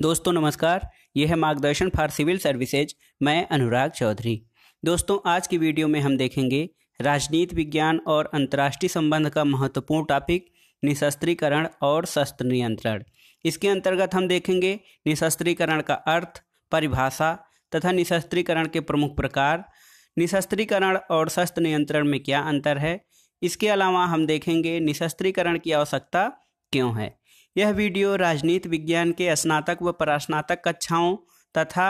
दोस्तों नमस्कार यह है मार्गदर्शन फॉर सिविल सर्विसेज मैं अनुराग चौधरी दोस्तों आज की वीडियो में हम देखेंगे राजनीति विज्ञान और अंतर्राष्ट्रीय संबंध का महत्वपूर्ण टॉपिक निशस्त्रीकरण और शस्त्र नियंत्रण इसके अंतर्गत हम देखेंगे निशस्त्रीकरण का अर्थ परिभाषा तथा निशस्त्रीकरण के प्रमुख प्रकार निशस्त्रीकरण और शस्त्र नियंत्रण में क्या अंतर है इसके अलावा हम देखेंगे निशस्त्रीकरण की आवश्यकता क्यों है यह वीडियो राजनीति विज्ञान के स्नातक व परास्नातक कक्षाओं तथा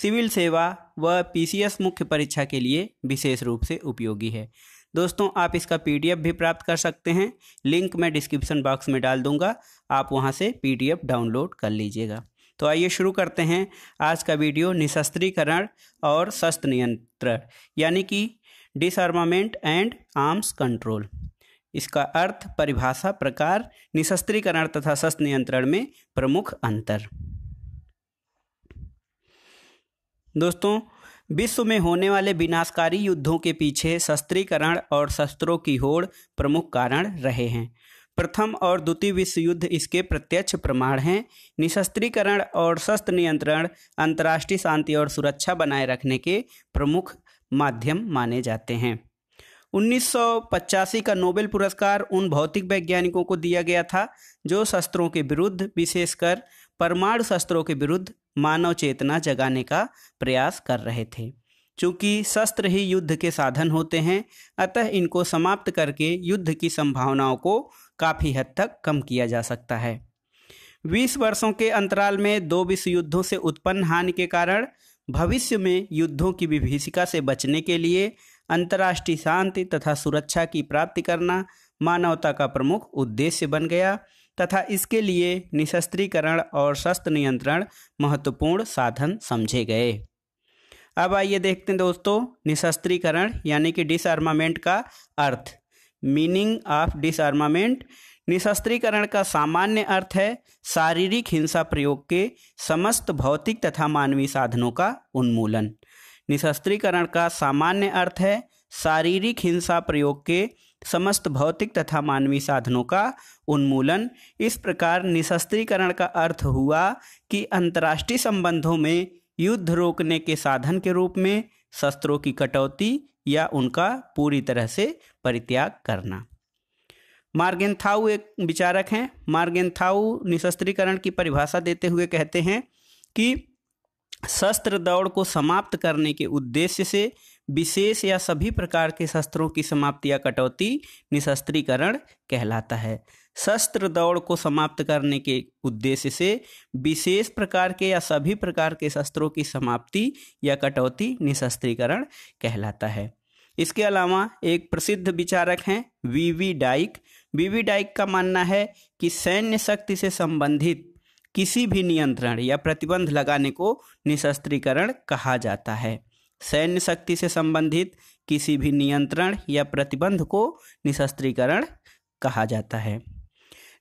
सिविल सेवा व पीसीएस मुख्य परीक्षा के लिए विशेष रूप से उपयोगी है दोस्तों आप इसका पीडीएफ भी प्राप्त कर सकते हैं लिंक मैं डिस्क्रिप्शन बॉक्स में डाल दूंगा आप वहां से पीडीएफ डाउनलोड कर लीजिएगा तो आइए शुरू करते हैं आज का वीडियो निशस्त्रीकरण और शस्त्र नियंत्रण यानी कि डिसआर्मामेंट एंड आर्म्स कंट्रोल इसका अर्थ परिभाषा प्रकार निशस्त्रीकरण तथा शस्त्र नियंत्रण में प्रमुख अंतर दोस्तों विश्व में होने वाले विनाशकारी युद्धों के पीछे शस्त्रीकरण और शस्त्रों की होड़ प्रमुख कारण रहे हैं प्रथम और द्वितीय विश्व युद्ध इसके प्रत्यक्ष प्रमाण हैं निशस्त्रीकरण और शस्त्र नियंत्रण अंतर्राष्ट्रीय शांति और सुरक्षा बनाए रखने के प्रमुख माध्यम माने जाते हैं उन्नीस का नोबेल पुरस्कार उन भौतिक वैज्ञानिकों को दिया गया था जो शस्त्रों के विरुद्ध विशेषकर परमाणु शस्त्रों के विरुद्ध मानव चेतना जगाने का प्रयास कर रहे थे चूँकि शस्त्र ही युद्ध के साधन होते हैं अतः इनको समाप्त करके युद्ध की संभावनाओं को काफ़ी हद तक कम किया जा सकता है बीस वर्षों के अंतराल में दो विश्व युद्धों से उत्पन्न हानि के कारण भविष्य में युद्धों की विभीषिका से बचने के लिए अंतर्राष्ट्रीय शांति तथा सुरक्षा की प्राप्ति करना मानवता का प्रमुख उद्देश्य बन गया तथा इसके लिए निशस्त्रीकरण और शस्त्र नियंत्रण महत्वपूर्ण साधन समझे गए अब आइए देखते हैं दोस्तों निशस्त्रीकरण यानी कि डिसआर्मामेंट का अर्थ मीनिंग ऑफ डिसआर्मामेंट निशस्त्रीकरण का सामान्य अर्थ है शारीरिक हिंसा प्रयोग के समस्त भौतिक तथा मानवीय साधनों का उन्मूलन निशस्त्रीकरण का सामान्य अर्थ है शारीरिक हिंसा प्रयोग के समस्त भौतिक तथा मानवीय साधनों का उन्मूलन इस प्रकार निशस्त्रीकरण का अर्थ हुआ कि अंतर्राष्ट्रीय संबंधों में युद्ध रोकने के साधन के रूप में शस्त्रों की कटौती या उनका पूरी तरह से परित्याग करना मार्गेंथाउ एक विचारक हैं मार्गेंथाउ निशस्त्रीकरण की परिभाषा देते हुए कहते हैं कि शस्त्र दौड़ को समाप्त करने के उद्देश्य से विशेष या सभी प्रकार के शस्त्रों की समाप्ति या कटौती निशस्त्रीकरण कहलाता है शस्त्र दौड़ को समाप्त करने के उद्देश्य से विशेष प्रकार के या सभी प्रकार के शस्त्रों की समाप्ति या कटौती निशस्त्रीकरण कहलाता है इसके अलावा एक प्रसिद्ध विचारक हैं V V Dyke V V Dyke का मानना है कि सैन्य शक्ति से संबंधित किसी भी नियंत्रण या प्रतिबंध लगाने को निशस्त्रीकरण कहा जाता है सैन्य शक्ति से संबंधित किसी भी नियंत्रण या प्रतिबंध को निशस्त्रीकरण कहा जाता है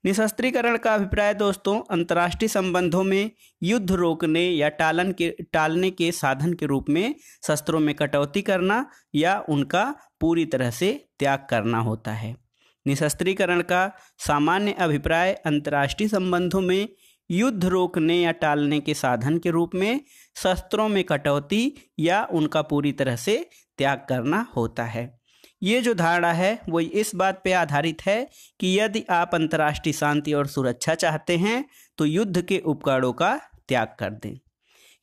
निशस्त्रीकरण का अभिप्राय दोस्तों अंतर्राष्ट्रीय संबंधों में युद्ध रोकने या टालन के टालने के साधन के रूप में शस्त्रों में कटौती करना या उनका पूरी तरह से त्याग करना होता है निशस्त्रीकरण का सामान्य अभिप्राय अंतर्राष्ट्रीय संबंधों में युद्ध रोकने या टालने के साधन के रूप में शस्त्रों में कटौती या उनका पूरी तरह से त्याग करना होता है ये जो धारणा है वो इस बात पे आधारित है कि यदि आप अंतर्राष्ट्रीय शांति और सुरक्षा चाहते हैं तो युद्ध के उपकरणों का त्याग कर दें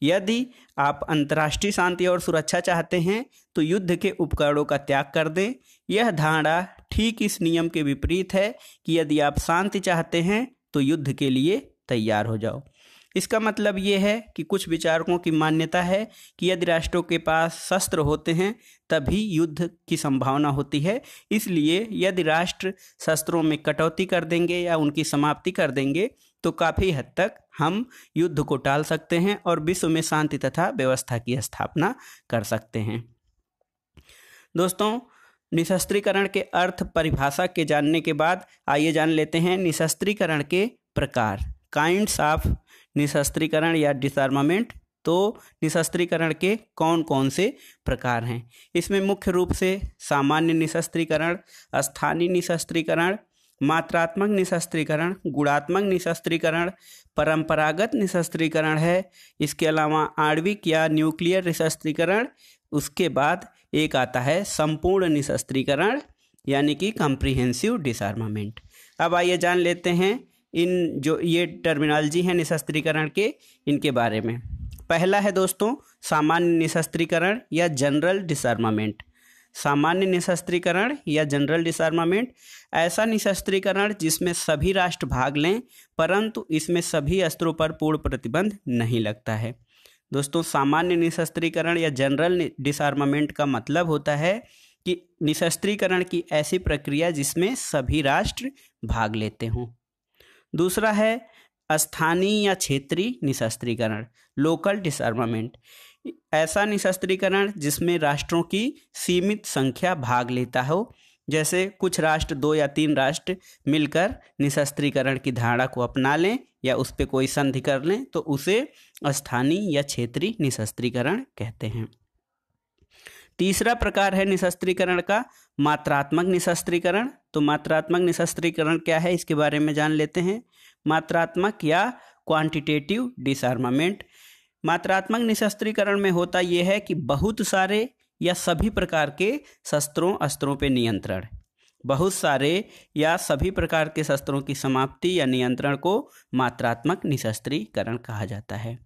यदि आप अंतर्राष्ट्रीय शांति और सुरक्षा चाहते हैं तो युद्ध के उपकरणों का त्याग कर दें यह धारणा ठीक इस नियम के विपरीत है कि यदि आप शांति चाहते हैं तो युद्ध के लिए तैयार हो जाओ इसका मतलब ये है कि कुछ विचारकों की मान्यता है कि यदि राष्ट्रों के पास शस्त्र होते हैं तभी युद्ध की संभावना होती है इसलिए यदि राष्ट्र शस्त्रों में कटौती कर देंगे या उनकी समाप्ति कर देंगे तो काफ़ी हद तक हम युद्ध को टाल सकते हैं और विश्व में शांति तथा व्यवस्था की स्थापना कर सकते हैं दोस्तों निशस्त्रीकरण के अर्थ परिभाषा के जानने के बाद आइए जान लेते हैं निशस्त्रीकरण के प्रकार काइंड्स ऑफ निशस्त्रीकरण या डिसार्मामेंट तो निशस्त्रीकरण के कौन कौन से प्रकार हैं इसमें मुख्य रूप से सामान्य निशस्त्रीकरण स्थानीय निशस्त्रीकरण मात्रात्मक निशस्त्रीकरण गुणात्मक निशस्त्रीकरण परंपरागत निशस्त्रीकरण है इसके अलावा आणविक या न्यूक्लियर निशस्त्रीकरण उसके बाद एक आता है संपूर्ण निशस्त्रीकरण यानी कि कॉम्प्रिहेंसिव डिसार्मामेंट अब आइए जान लेते हैं इन जो ये टर्मिनोलॉजी है निशस्त्रीकरण के इनके बारे में पहला है दोस्तों सामान्य निशस्त्रीकरण या जनरल डिसर्मामेंट सामान्य निशस्त्रीकरण या जनरल डिसर्मामेंट ऐसा निशस्त्रीकरण जिसमें सभी राष्ट्र भाग लें परंतु इसमें सभी अस्त्रों पर पूर्ण प्रतिबंध नहीं लगता है दोस्तों सामान्य निशस्त्रीकरण या जनरल डिसर्मामेंट का मतलब होता है कि निशस्त्रीकरण की ऐसी प्रक्रिया जिसमें सभी राष्ट्र भाग लेते हों दूसरा है स्थानीय या क्षेत्रीय निशस्त्रीकरण लोकल डिसर्मामेंट ऐसा निशस्त्रीकरण जिसमें राष्ट्रों की सीमित संख्या भाग लेता हो जैसे कुछ राष्ट्र दो या तीन राष्ट्र मिलकर निशस्त्रीकरण की धारणा को अपना लें या उस पर कोई संधि कर लें तो उसे स्थानीय या क्षेत्रीय निशस्त्रीकरण कहते हैं तीसरा प्रकार है निशस्त्रीकरण का मात्रात्मक निशस्त्रीकरण तो मात्रात्मक निशस्त्रीकरण क्या है इसके बारे में जान लेते हैं मात्रात्मक या क्वांटिटेटिव डिसआर्मामेंट मात्रात्मक निशस्त्रीकरण में होता यह है कि बहुत सारे या सभी प्रकार के शस्त्रों अस्त्रों पर नियंत्रण बहुत सारे या सभी प्रकार के शस्त्रों की समाप्ति या नियंत्रण को मात्रात्मक निशस्त्रीकरण कहा जाता है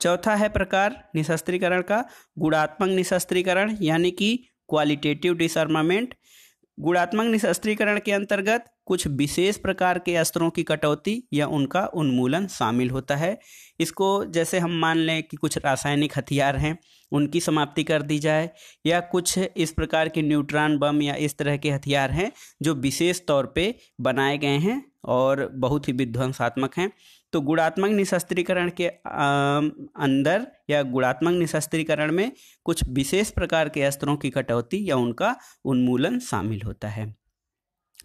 चौथा है प्रकार निशस्त्रीकरण का गुणात्मक निशस्त्रीकरण यानी कि क्वालिटेटिव डिसआर्मामेंट गुणात्मक निशस्त्रीकरण के अंतर्गत कुछ विशेष प्रकार के अस्त्रों की कटौती या उनका उन्मूलन शामिल होता है इसको जैसे हम मान लें कि कुछ रासायनिक हथियार हैं उनकी समाप्ति कर दी जाए या कुछ इस प्रकार के न्यूट्रॉन बम या इस तरह के हथियार हैं जो विशेष तौर पे बनाए गए हैं और बहुत ही विध्वंसात्मक हैं तो गुणात्मक निशस्त्रीकरण के अंदर या गुणात्मक निशस्त्रीकरण में कुछ विशेष प्रकार के अस्त्रों की कटौती या उनका उन्मूलन शामिल होता है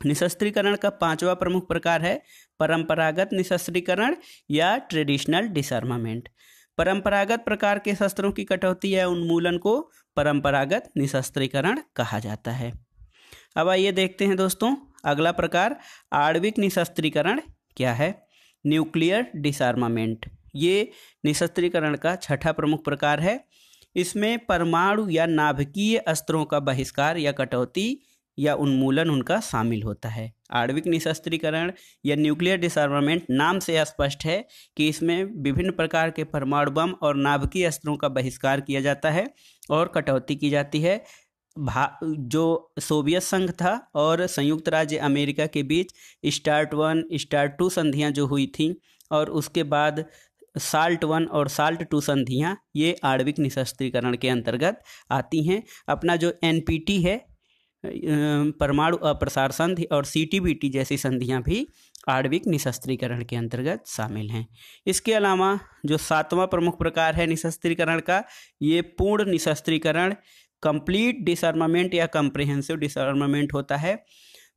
निशस्त्रीकरण का पांचवा प्रमुख प्रकार है परंपरागत निशस्त्रीकरण या ट्रेडिशनल डिसर्मामेंट परंपरागत प्रकार के शस्त्रों की कटौती या उन्मूलन को परंपरागत निशस्त्रीकरण कहा जाता है अब आइए देखते हैं दोस्तों अगला प्रकार आणविक निशस्त्रीकरण क्या है न्यूक्लियर डिसआर्मामेंट ये निशस्त्रीकरण का छठा प्रमुख प्रकार है इसमें परमाणु या नाभिकीय अस्त्रों का बहिष्कार या कटौती या उन्मूलन उनका शामिल होता है आणविक निशस्त्रीकरण या न्यूक्लियर डिसआर्मामेंट नाम से स्पष्ट है कि इसमें विभिन्न प्रकार के परमाणु बम और नाभिकीय अस्त्रों का बहिष्कार किया जाता है और कटौती की जाती है भा जो सोवियत संघ था और संयुक्त राज्य अमेरिका के बीच स्टार्ट वन स्टार्ट टू संधियां जो हुई थी और उसके बाद साल्ट वन और साल्ट टू संधियां ये आणविक निशस्त्रीकरण के अंतर्गत आती हैं अपना जो एन है परमाणु अप्रसार संधि और सी जैसी संधियां भी आणविक निशस्त्रीकरण के अंतर्गत शामिल हैं इसके अलावा जो सातवां प्रमुख प्रकार है निशस्त्रीकरण का ये पूर्ण निशस्त्रीकरण कंप्लीट डिसआर्मामेंट या कंप्रिहेंसिव डिसआर्मामेंट होता है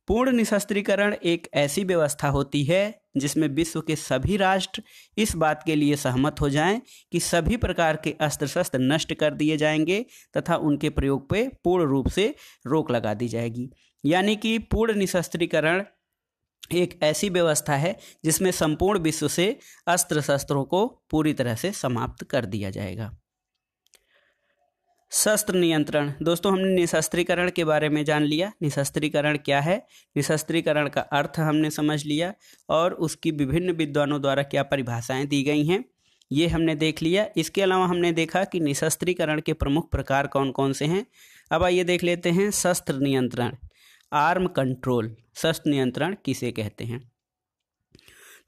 पूर्ण निशस्त्रीकरण एक ऐसी व्यवस्था होती है जिसमें विश्व के सभी राष्ट्र इस बात के लिए सहमत हो जाएं कि सभी प्रकार के अस्त्र शस्त्र नष्ट कर दिए जाएंगे तथा उनके प्रयोग पर पूर्ण रूप से रोक लगा दी जाएगी यानी कि पूर्ण निशस्त्रीकरण एक ऐसी व्यवस्था है जिसमें संपूर्ण विश्व से अस्त्र शस्त्रों को पूरी तरह से समाप्त कर दिया जाएगा शस्त्र नियंत्रण दोस्तों हमने निशस्त्रीकरण के बारे में जान लिया निशस्त्रीकरण क्या है निशस्त्रीकरण का अर्थ हमने समझ लिया और उसकी विभिन्न विद्वानों द्वारा क्या परिभाषाएं दी गई हैं ये हमने देख लिया इसके अलावा हमने देखा कि निशस्त्रीकरण के प्रमुख प्रकार कौन कौन से हैं अब आइए देख लेते हैं शस्त्र नियंत्रण आर्म कंट्रोल शस्त्र नियंत्रण किसे कहते हैं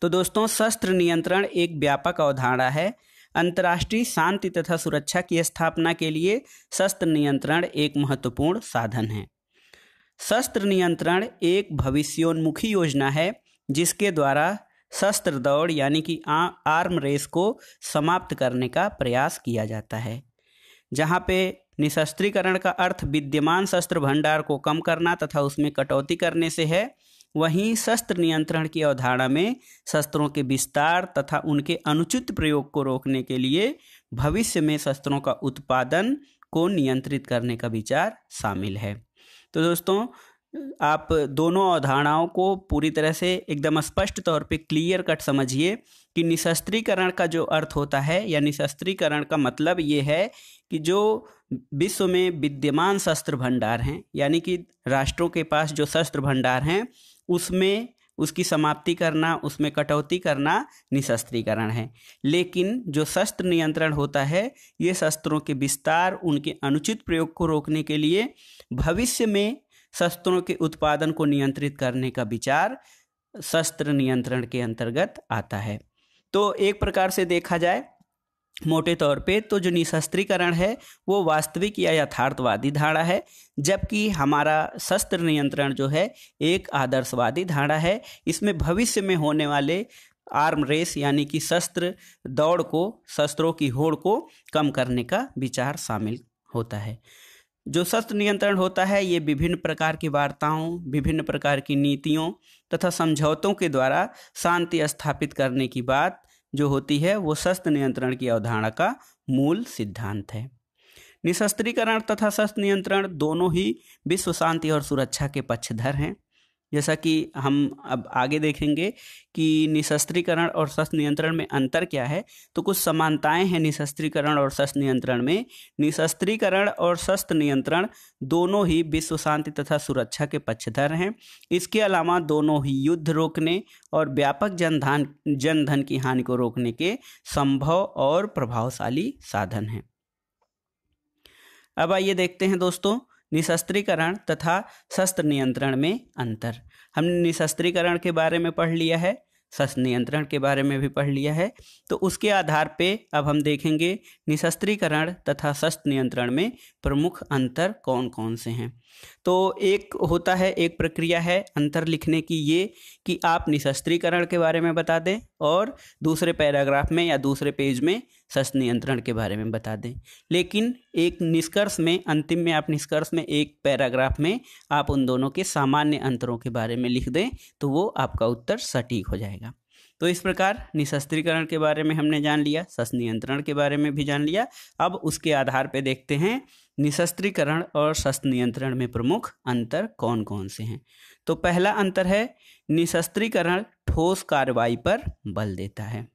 तो दोस्तों शस्त्र नियंत्रण एक व्यापक अवधारणा है अंतर्राष्ट्रीय शांति तथा सुरक्षा की स्थापना के लिए शस्त्र नियंत्रण एक महत्वपूर्ण साधन है शस्त्र नियंत्रण एक भविष्योन्मुखी योजना है जिसके द्वारा शस्त्र दौड़ यानी कि आर्म रेस को समाप्त करने का प्रयास किया जाता है जहाँ पे निशस्त्रीकरण का अर्थ विद्यमान शस्त्र भंडार को कम करना तथा उसमें कटौती करने से है वहीं शस्त्र नियंत्रण की अवधारणा में शस्त्रों के विस्तार तथा उनके अनुचित प्रयोग को रोकने के लिए भविष्य में शस्त्रों का उत्पादन को नियंत्रित करने का विचार शामिल है तो दोस्तों आप दोनों अवधारणाओं को पूरी तरह से एकदम स्पष्ट तौर पे क्लियर कट समझिए कि निशस्त्रीकरण का जो अर्थ होता है या निशस्त्रीकरण का मतलब ये है कि जो विश्व में विद्यमान शस्त्र भंडार हैं यानी कि राष्ट्रों के पास जो शस्त्र भंडार हैं उसमें उसकी समाप्ति करना उसमें कटौती करना निशस्त्रीकरण है लेकिन जो शस्त्र नियंत्रण होता है ये शस्त्रों के विस्तार उनके अनुचित प्रयोग को रोकने के लिए भविष्य में शस्त्रों के उत्पादन को नियंत्रित करने का विचार शस्त्र नियंत्रण के अंतर्गत आता है तो एक प्रकार से देखा जाए मोटे तौर पे तो जो निशस्त्रीकरण है वो वास्तविक या यथार्थवादी धारा है जबकि हमारा शस्त्र नियंत्रण जो है एक आदर्शवादी धारा है इसमें भविष्य में होने वाले आर्म रेस यानी कि शस्त्र दौड़ को शस्त्रों की होड़ को कम करने का विचार शामिल होता है जो शस्त्र नियंत्रण होता है ये विभिन्न प्रकार की वार्ताओं विभिन्न प्रकार की नीतियों तथा समझौतों के द्वारा शांति स्थापित करने की बात जो होती है वो शस्त्र नियंत्रण की अवधारणा का मूल सिद्धांत है निशस्त्रीकरण तथा शस्त्र नियंत्रण दोनों ही विश्व शांति और सुरक्षा के पक्षधर हैं जैसा कि हम अब आगे देखेंगे कि निशस्त्रीकरण और शस्त्र नियंत्रण में अंतर क्या है तो कुछ समानताएं हैं निशस्त्रीकरण और शस्त्र नियंत्रण में निशस्त्रीकरण और शस्त्र नियंत्रण दोनों ही विश्व शांति तथा सुरक्षा के पक्षधर हैं इसके अलावा दोनों ही युद्ध रोकने और व्यापक जनधन जनधन की हानि को रोकने के संभव और प्रभावशाली साधन हैं अब आइए देखते हैं दोस्तों निशस्त्रीकरण तथा शस्त्र नियंत्रण में अंतर हमने निशस्त्रीकरण के बारे में पढ़ लिया है शस्त्र नियंत्रण के बारे में भी पढ़ लिया है तो उसके आधार पे अब हम देखेंगे निशस्त्रीकरण तथा शस्त्र नियंत्रण में प्रमुख अंतर कौन कौन से हैं तो एक होता है एक प्रक्रिया है अंतर लिखने की ये कि आप निशस्त्रीकरण के बारे में बता दें और दूसरे पैराग्राफ में या दूसरे पेज में सच नियंत्रण के बारे में बता दें लेकिन एक निष्कर्ष में अंतिम में आप निष्कर्ष में एक पैराग्राफ में आप उन दोनों के सामान्य अंतरों के बारे में लिख दें तो वो आपका उत्तर सटीक हो जाएगा तो इस प्रकार निशस्त्रीकरण के बारे में हमने जान लिया सस नियंत्रण के बारे में भी जान लिया अब उसके आधार पर देखते हैं निशस्त्रीकरण और शस्त्र नियंत्रण में प्रमुख अंतर कौन कौन से हैं तो पहला अंतर है निशस्त्रीकरण ठोस कार्रवाई पर बल देता है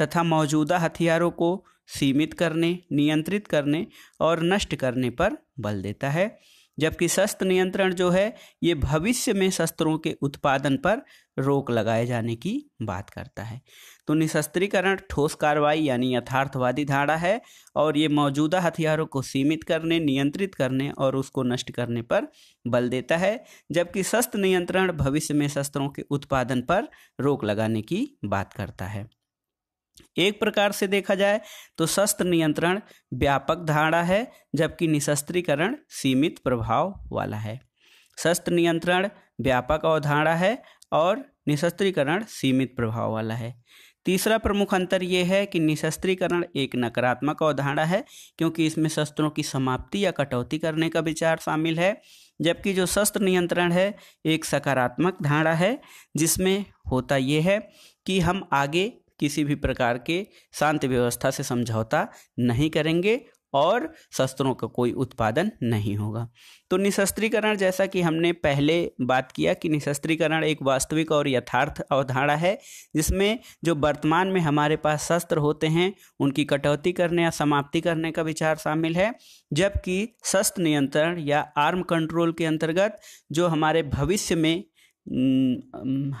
तथा मौजूदा हथियारों को सीमित करने नियंत्रित करने और नष्ट करने पर बल देता है जबकि शस्त्र नियंत्रण जो है ये भविष्य में शस्त्रों के उत्पादन पर रोक लगाए जाने की बात करता है तो निशस्त्रीकरण ठोस कार्रवाई यानी यथार्थवादी धारा है और ये मौजूदा हथियारों को सीमित करने नियंत्रित करने और उसको नष्ट करने पर बल देता है जबकि शस्त्र नियंत्रण भविष्य में शस्त्रों के उत्पादन पर रोक लगाने की बात करता है एक प्रकार से देखा जाए तो शस्त्र नियंत्रण व्यापक धारणा है जबकि निशस्त्रीकरण सीमित प्रभाव वाला है शस्त्र नियंत्रण व्यापक अवधारणा है और निशस्त्रीकरण सीमित प्रभाव वाला है तीसरा प्रमुख अंतर यह है कि निशस्त्रीकरण एक नकारात्मक अवधारणा है क्योंकि इसमें शस्त्रों की समाप्ति या कटौती करने का विचार शामिल है जबकि जो शस्त्र नियंत्रण है एक सकारात्मक धारणा है जिसमें होता यह है कि हम आगे किसी भी प्रकार के शांति व्यवस्था से समझौता नहीं करेंगे और शस्त्रों का कोई उत्पादन नहीं होगा तो निशस्त्रीकरण जैसा कि हमने पहले बात किया कि निशस्त्रीकरण एक वास्तविक और यथार्थ अवधारणा है जिसमें जो वर्तमान में हमारे पास शस्त्र होते हैं उनकी कटौती करने या समाप्ति करने का विचार शामिल है जबकि शस्त्र नियंत्रण या आर्म कंट्रोल के अंतर्गत जो हमारे भविष्य में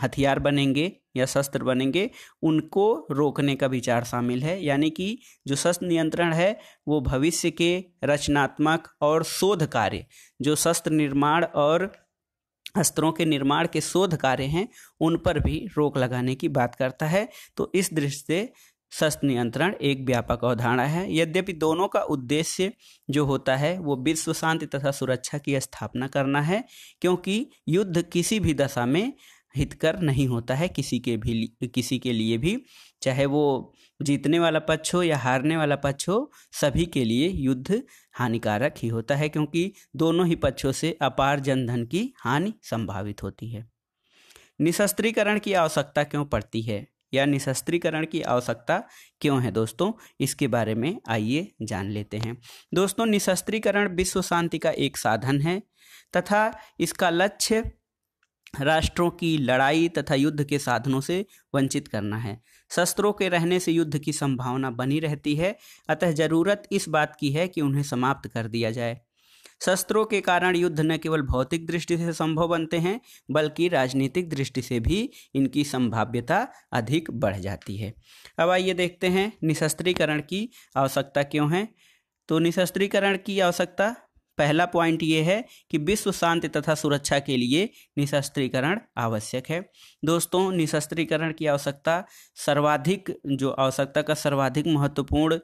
हथियार बनेंगे या शस्त्र बनेंगे उनको रोकने का विचार शामिल है यानी कि जो शस्त्र नियंत्रण है वो भविष्य के रचनात्मक और शोध कार्य जो शस्त्र निर्माण और अस्त्रों के निर्माण के शोध कार्य हैं उन पर भी रोक लगाने की बात करता है तो इस दृष्टि से शस्त्र नियंत्रण एक व्यापक अवधारणा है यद्यपि दोनों का उद्देश्य जो होता है वो विश्व शांति तथा सुरक्षा की स्थापना करना है क्योंकि युद्ध किसी भी दशा में हितकर नहीं होता है किसी के भी किसी के लिए भी चाहे वो जीतने वाला पक्ष हो या हारने वाला पक्ष हो सभी के लिए युद्ध हानिकारक ही होता है क्योंकि दोनों ही पक्षों से अपार जनधन की हानि संभावित होती है निशस्त्रीकरण की आवश्यकता क्यों पड़ती है या निशस्त्रीकरण की आवश्यकता क्यों है दोस्तों इसके बारे में आइए जान लेते हैं दोस्तों निशस्त्रीकरण विश्व शांति का एक साधन है तथा इसका लक्ष्य राष्ट्रों की लड़ाई तथा युद्ध के साधनों से वंचित करना है शस्त्रों के रहने से युद्ध की संभावना बनी रहती है अतः जरूरत इस बात की है कि उन्हें समाप्त कर दिया जाए शस्त्रों के कारण युद्ध न केवल भौतिक दृष्टि से संभव बनते हैं बल्कि राजनीतिक दृष्टि से भी इनकी संभाव्यता अधिक बढ़ जाती है अब आइए देखते हैं निशस्त्रीकरण की आवश्यकता क्यों है तो निशस्त्रीकरण की आवश्यकता पहला पॉइंट ये है कि विश्व शांति तथा सुरक्षा के लिए निशस्त्रीकरण आवश्यक है दोस्तों निशस्त्रीकरण की आवश्यकता सर्वाधिक जो आवश्यकता का सर्वाधिक महत्वपूर्ण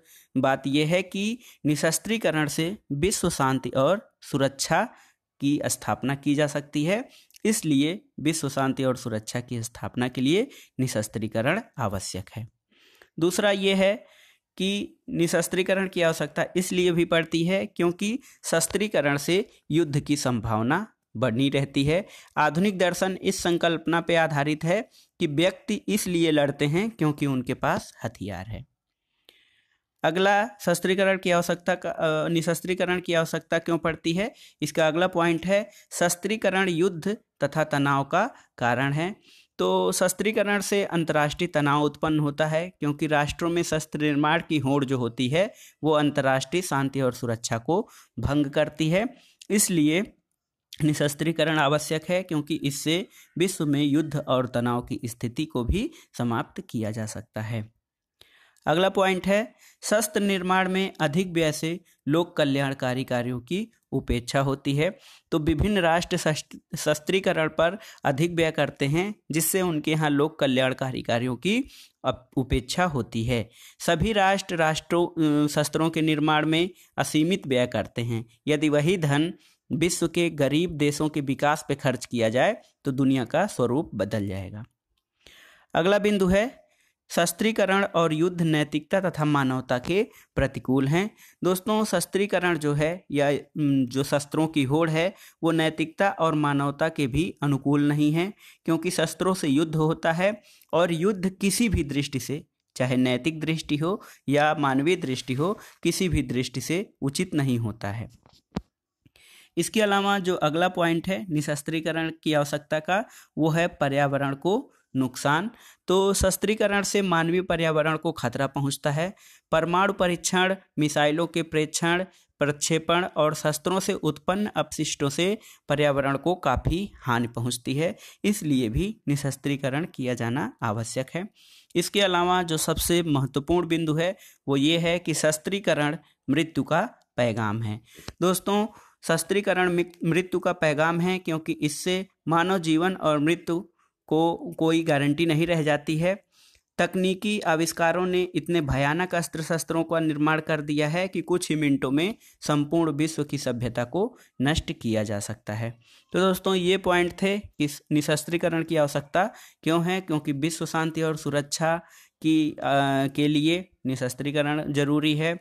बात यह है कि निशस्त्रीकरण से विश्व शांति और सुरक्षा की स्थापना की जा सकती है इसलिए विश्व शांति और सुरक्षा की स्थापना के लिए निशस्त्रीकरण आवश्यक है दूसरा ये है की निशस्त्रीकरण की आवश्यकता इसलिए भी पड़ती है क्योंकि शस्त्रीकरण से युद्ध की संभावना बनी रहती है आधुनिक दर्शन इस संकल्पना पर आधारित है कि व्यक्ति इसलिए लड़ते हैं क्योंकि उनके पास हथियार है अगला शस्त्रीकरण की आवश्यकता का निशस्त्रीकरण की आवश्यकता क्यों पड़ती है इसका अगला पॉइंट है शस्त्रीकरण युद्ध तथा तनाव का कारण है तो शस्त्रीकरण से अंतर्राष्ट्रीय तनाव उत्पन्न होता है क्योंकि राष्ट्रों में शस्त्र निर्माण की होड़ जो होती है वो अंतर्राष्ट्रीय शांति और सुरक्षा को भंग करती है इसलिए निशस्त्रीकरण आवश्यक है क्योंकि इससे विश्व में युद्ध और तनाव की स्थिति को भी समाप्त किया जा सकता है अगला पॉइंट है शस्त्र निर्माण में अधिक व्यय से लोक कल्याणकारी कार्यों की उपेक्षा होती है तो विभिन्न राष्ट्र शस्त्रीकरण पर अधिक व्यय करते हैं जिससे उनके यहाँ लोक कल्याणकारी कार्यों की उपेक्षा होती है सभी राष्ट्र राष्ट्रों शस्त्रों के निर्माण में असीमित व्यय करते हैं यदि वही धन विश्व के गरीब देशों के विकास पर खर्च किया जाए तो दुनिया का स्वरूप बदल जाएगा अगला बिंदु है शस्त्रीकरण और युद्ध नैतिकता तथा मानवता के प्रतिकूल हैं दोस्तों शस्त्रीकरण जो है या जो शस्त्रों की होड़ है वो नैतिकता और मानवता के भी अनुकूल नहीं है क्योंकि शस्त्रों से युद्ध होता है और युद्ध किसी भी दृष्टि से चाहे नैतिक दृष्टि हो या मानवीय दृष्टि हो किसी भी दृष्टि से उचित नहीं होता है इसके अलावा जो अगला पॉइंट है निशस्त्रीकरण की आवश्यकता का वो है पर्यावरण को नुकसान तो शस्त्रीकरण से मानवीय पर्यावरण को खतरा पहुंचता है परमाणु परीक्षण मिसाइलों के प्रेक्षण प्रक्षेपण और शस्त्रों से उत्पन्न अपशिष्टों से पर्यावरण को काफ़ी हानि पहुंचती है इसलिए भी निशस्त्रीकरण किया जाना आवश्यक है इसके अलावा जो सबसे महत्वपूर्ण बिंदु है वो ये है कि शस्त्रीकरण मृत्यु का पैगाम है दोस्तों शस्त्रीकरण मृत्यु का पैगाम है क्योंकि इससे मानव जीवन और मृत्यु को कोई गारंटी नहीं रह जाती है तकनीकी आविष्कारों ने इतने भयानक अस्त्र शस्त्रों का निर्माण कर दिया है कि कुछ ही मिनटों में संपूर्ण विश्व की सभ्यता को नष्ट किया जा सकता है तो दोस्तों ये पॉइंट थे कि निशस्त्रीकरण की आवश्यकता क्यों है क्योंकि विश्व शांति और सुरक्षा की आ, के लिए निशस्त्रीकरण जरूरी है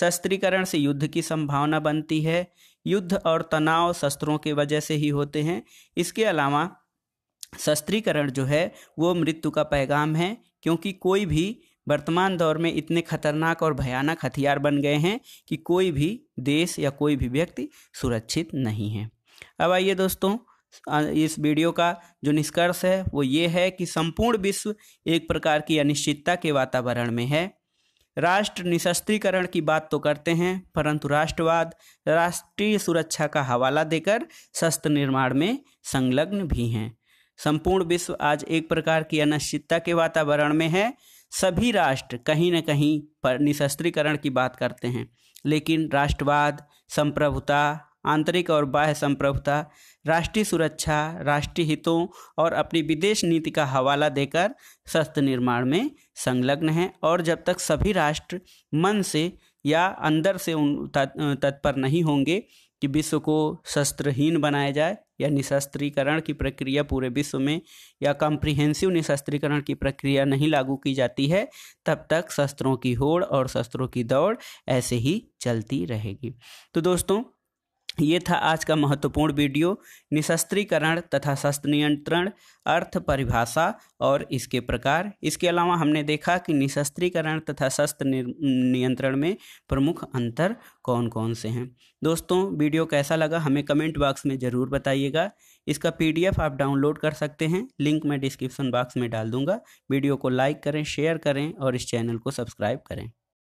शस्त्रीकरण से युद्ध की संभावना बनती है युद्ध और तनाव शस्त्रों के वजह से ही होते हैं इसके अलावा शस्त्रीकरण जो है वो मृत्यु का पैगाम है क्योंकि कोई भी वर्तमान दौर में इतने खतरनाक और भयानक हथियार बन गए हैं कि कोई भी देश या कोई भी व्यक्ति सुरक्षित नहीं है अब आइए दोस्तों इस वीडियो का जो निष्कर्ष है वो ये है कि संपूर्ण विश्व एक प्रकार की अनिश्चितता के वातावरण में है राष्ट्र निशस्त्रीकरण की बात तो करते हैं परंतु राष्ट्रवाद राष्ट्रीय सुरक्षा का हवाला देकर शस्त्र निर्माण में संलग्न भी हैं संपूर्ण विश्व आज एक प्रकार की अनिश्चितता के वातावरण में है सभी राष्ट्र कहीं न कहीं पर निशस्त्रीकरण की बात करते हैं लेकिन राष्ट्रवाद संप्रभुता आंतरिक और बाह्य संप्रभुता राष्ट्रीय सुरक्षा राष्ट्रीय हितों और अपनी विदेश नीति का हवाला देकर शस्त्र निर्माण में संलग्न हैं और जब तक सभी राष्ट्र मन से या अंदर से उन तत्पर नहीं होंगे कि विश्व को शस्त्रहीन बनाया जाए या निशस्त्रीकरण की प्रक्रिया पूरे विश्व में या कॉम्प्रिहेंसिव निशस्त्रीकरण की प्रक्रिया नहीं लागू की जाती है तब तक शस्त्रों की होड़ और शस्त्रों की दौड़ ऐसे ही चलती रहेगी तो दोस्तों ये था आज का महत्वपूर्ण वीडियो निशस्त्रीकरण तथा शस्त्र नियंत्रण अर्थ परिभाषा और इसके प्रकार इसके अलावा हमने देखा कि निशस्त्रीकरण तथा शस्त्र नियंत्रण में प्रमुख अंतर कौन कौन से हैं दोस्तों वीडियो कैसा लगा हमें कमेंट बॉक्स में ज़रूर बताइएगा इसका पीडीएफ आप डाउनलोड कर सकते हैं लिंक मैं डिस्क्रिप्शन बॉक्स में डाल दूंगा वीडियो को लाइक करें शेयर करें और इस चैनल को सब्सक्राइब करें